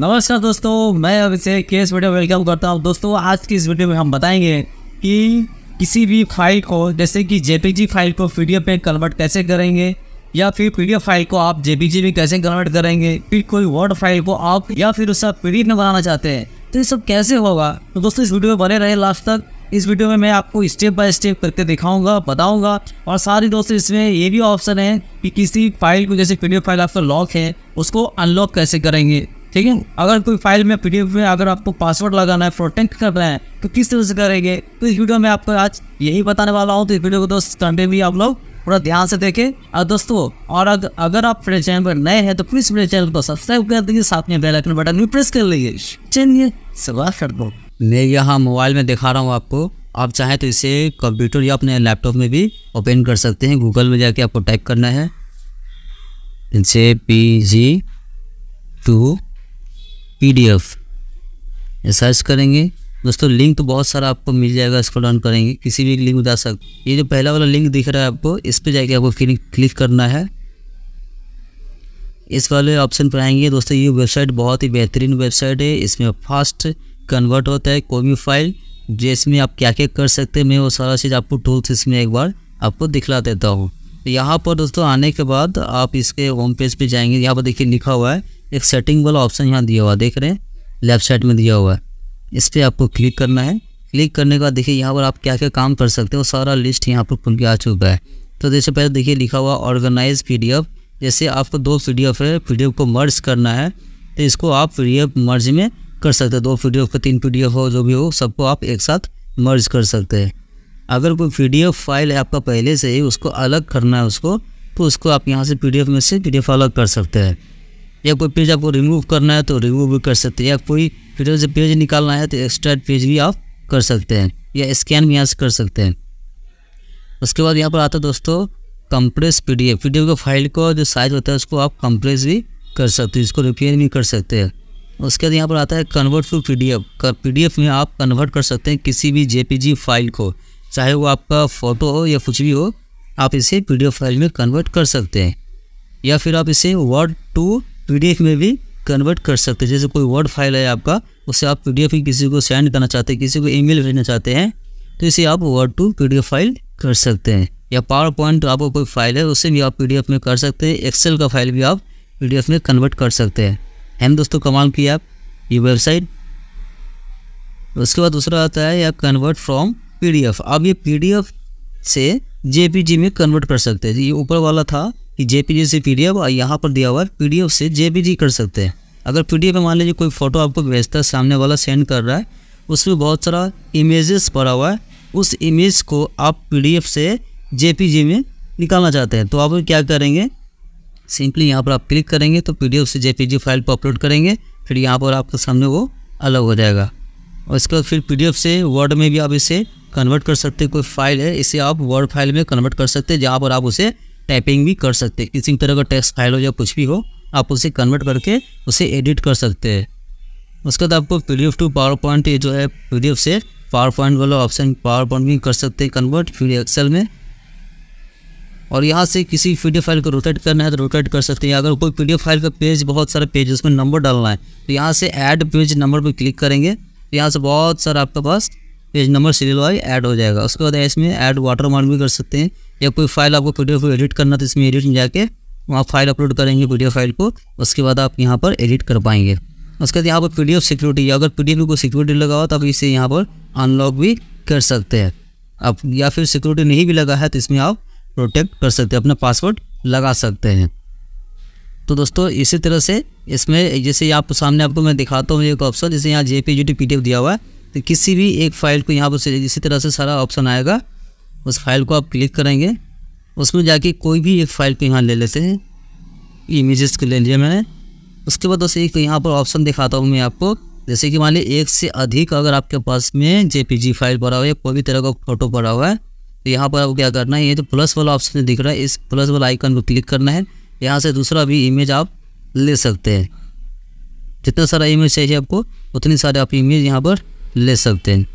नमस्कार दोस्तों मैं अभिषेक केस वीडियो वेलकम करता हूँ दोस्तों आज की इस वीडियो में हम बताएंगे कि किसी भी फाइल को जैसे कि जेपीजी फाइल को पी में कन्वर्ट कैसे करेंगे या फिर पी फाइल को आप जेपीजी में कैसे कन्वर्ट करेंगे फिर कोई वर्ड फाइल को आप या फिर उसका पी में बनाना चाहते हैं तो ये सब कैसे होगा तो दोस्तों इस वीडियो में बने रहे लास्ट तक इस वीडियो में मैं आपको स्टेप बाय स्टेप करके दिखाऊंगा बताऊंगा और सारे दोस्तों इसमें ये भी ऑप्शन है कि किसी फाइल को जैसे पी फाइल आपका लॉक है उसको अनलॉक कैसे करेंगे ठीक है अगर कोई फाइल में पी में अगर आपको पासवर्ड लगाना है प्रोटेक्ट करना है तो किस तरह से करेंगे तो इस वीडियो में आपको आज यही बताने वाला हूँ तो इस वीडियो को दोस्त कंटे भी आप लोग पूरा ध्यान से देखें और दोस्तों और अगर आप मेरे चैनल पर नए हैं तो प्लीज़ मेरे चैनल को सब्सक्राइब कर दीजिए साथ में बेलाइकन बटन भी प्रेस कर लीजिए चलिए शुरुआत कर दो मैं यहाँ मोबाइल में दिखा रहा हूँ आपको आप चाहें तो इसे कंप्यूटर या अपने लैपटॉप में भी ओपन कर सकते हैं गूगल में जाके आपको टाइप करना है J P G to PDF search करेंगे दोस्तों लिंक तो बहुत सारा आपको मिल जाएगा इसको डाउन करेंगे किसी भी लिंक जा सकते ये जो पहला वाला लिंक दिख रहा है आपको इस पर जाके आपको क्लिक करना है इस वाले ऑप्शन पर आएंगे दोस्तों ये वेबसाइट बहुत ही बेहतरीन वेबसाइट है इसमें फास्ट कन्वर्ट होता है कोई भी फाइल जिसमें आप क्या क्या कर सकते हैं मैं वो सारा चीज़ आपको टूल्स इसमें एक बार आपको दिखला देता हूँ यहाँ पर दोस्तों आने के बाद आप इसके होम पेज पे जाएंगे यहाँ पर देखिए लिखा हुआ है एक सेटिंग वाला ऑप्शन यहाँ दिया हुआ देख रहे हैं लेफ्ट साइड में दिया हुआ है इस पर आपको क्लिक करना है क्लिक करने के बाद देखिए यहाँ पर आप क्या क्या काम कर सकते हो सारा लिस्ट यहाँ पर खुल के आ चुका है तो जैसे पहले देखिए लिखा हुआ ऑर्गेनाइज पी जैसे आपको दो पी है पी को मर्ज करना है तो इसको आप पी मर्ज में कर सकते हो दो पी को तीन पी हो जो भी हो सबको आप एक साथ मर्ज कर सकते हैं अगर कोई पी फाइल है आपका पहले से ही उसको अलग करना है उसको तो उसको आप यहाँ से पी में से पी अलग कर सकते हैं या कोई पेज आपको रिमूव करना है तो रिमूव भी कर सकते हैं या कोई फिर से पेज निकालना है तो एक्स्ट्रा पेज भी आप कर सकते हैं या स्कैन भी यहाँ से कर सकते हैं उसके बाद यहाँ पर आता है दोस्तों compress P D F P D F file को जो साइज होता है उसको आप कंप्रेस भी कर सकते हैं इसको रिपेयर भी कर सकते हैं उसके बाद यहाँ पर आता है convert to P D F P D F में आप कन्वर्ट कर सकते हैं किसी भी जे पी जी फाइल को चाहे वो आपका फ़ोटो हो या कुछ भी हो आप इसे पी डी एफ फाइल में कन्वर्ट कर सकते हैं या फिर आप इसे वर्ड टू पीडीएफ में भी कन्वर्ट कर सकते हैं जैसे कोई वर्ड फाइल है आपका उसे आप पीडीएफ में किसी को सेंड करना चाहते हैं किसी को ईमेल भेजना चाहते हैं तो इसे आप वर्ड टू पीडीएफ फाइल कर सकते हैं या पावर पॉइंट आपको कोई फाइल है उसे भी आप पीडीएफ में कर सकते हैं एक्सेल का फाइल भी आप पी में कन्वर्ट कर सकते हैं हम दोस्तों कमाल की ऐप ये वेबसाइट उसके बाद दूसरा आता है या कन्वर्ट फ्रॉम पीडीएफ आप ये पीडीएफ से जेपीजी में कन्वर्ट कर सकते हैं ये ऊपर वाला था कि जे से पी और यहाँ पर दिया हुआ है पी से जे कर सकते हैं अगर पी डी मान लीजिए कोई फ़ोटो आपको भेजता है सामने वाला सेंड कर रहा है उसमें बहुत सारा इमेजेस पड़ा हुआ है उस इमेज को आप पी से जे में निकालना चाहते हैं तो आप क्या करेंगे सिंपली यहाँ पर आप क्लिक करेंगे तो पी से जे फाइल पर अपलोड करेंगे फिर यहाँ पर आपके सामने वो अलग हो जाएगा और इसके बाद फिर पी से वर्ड में भी आप इसे कन्वर्ट कर सकते हैं कोई फाइल है इसे आप वर्ड फाइल में कन्वर्ट कर सकते हैं जहाँ पर आप उसे टाइपिंग भी कर सकते हैं किसी तरह का टेक्स्ट फाइल हो या कुछ भी हो आप उसे कन्वर्ट करके उसे एडिट कर सकते हैं उसके बाद आपको पी टू पावर पॉइंट जो है पी से पावर पॉइंट वाला ऑप्शन पावर पॉइंट भी कर सकते हैं कन्वर्ट फिर एक्सेल में और यहाँ से किसी पी फाइल को रोटेट करना है तो रोटेट कर सकते हैं अगर कोई पी फाइल का पेज बहुत सारे पेज उसमें नंबर डालना है तो यहाँ से ऐड पेज नंबर पर क्लिक करेंगे तो यहाँ से बहुत सारा आपके पास page number serial wise add हो जाएगा उसके बाद इसमें ऐड वाटर मार्क भी कर सकते हैं या कोई फाइल आपको पीडीएफ को एडिट करना तो इसमें एडिट में जाके वहाँ फाइल अपलोड करेंगे पीडीएफ फाइल को उसके बाद आप यहाँ पर एडिट कर पाएंगे उसके बाद यहाँ पर पीडीएफ सिक्योरिटी अगर पीडीएफ में कोई सिक्योरिटी लगा हुआ तो आप इसे यहाँ पर अनलॉक भी कर सकते हैं आप या फिर सिक्योरिटी नहीं भी लगा है तो इसमें आप प्रोटेक्ट कर सकते हैं अपना पासवर्ड लगा सकते हैं तो दोस्तों इसी तरह से इसमें जैसे आप सामने आपको मैं दिखाता हूँ एक ऑप्शन जैसे यहाँ जे पी दिया हुआ है तो किसी भी एक फाइल को यहाँ पर इसी तरह से सारा ऑप्शन आएगा उस फाइल को आप क्लिक करेंगे उसमें जाके कोई भी एक फ़ाइल को यहाँ ले लेते हैं इमेजेस को ले लिया मैंने उसके बाद उसे एक यहाँ पर ऑप्शन दिखाता हूँ मैं आपको जैसे कि मान ली एक से अधिक अगर आपके पास में जे फाइल पड़ा हुआ है कोई भी तरह का फोटो पड़ा हुआ है तो यहाँ पर आपको क्या करना है ये जो तो प्लस वाला ऑप्शन दिख रहा है इस प्लस वाला आइकन को क्लिक करना है यहाँ से दूसरा भी इमेज आप ले सकते हैं जितना सारा इमेज चाहिए आपको उतनी सारे आप इमेज यहाँ पर ले सकते हैं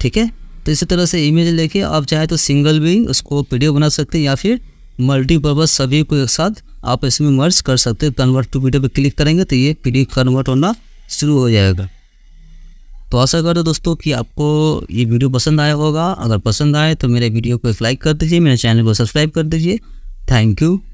ठीक है तो इसी तरह से इमेज लेके आप चाहे तो सिंगल भी उसको पीडीएफ बना सकते हैं या फिर मल्टीपर्पज सभी को एक साथ आप इसमें मर्ज कर सकते हैं कन्वर्ट टू वीडियो पे क्लिक करेंगे तो ये पी कन्वर्ट होना शुरू हो जाएगा तो आशा करते दोस्तों कि आपको ये वीडियो पसंद आया होगा अगर पसंद आए तो मेरे वीडियो को एक लाइक कर दीजिए मेरे चैनल को सब्सक्राइब कर दीजिए थैंक यू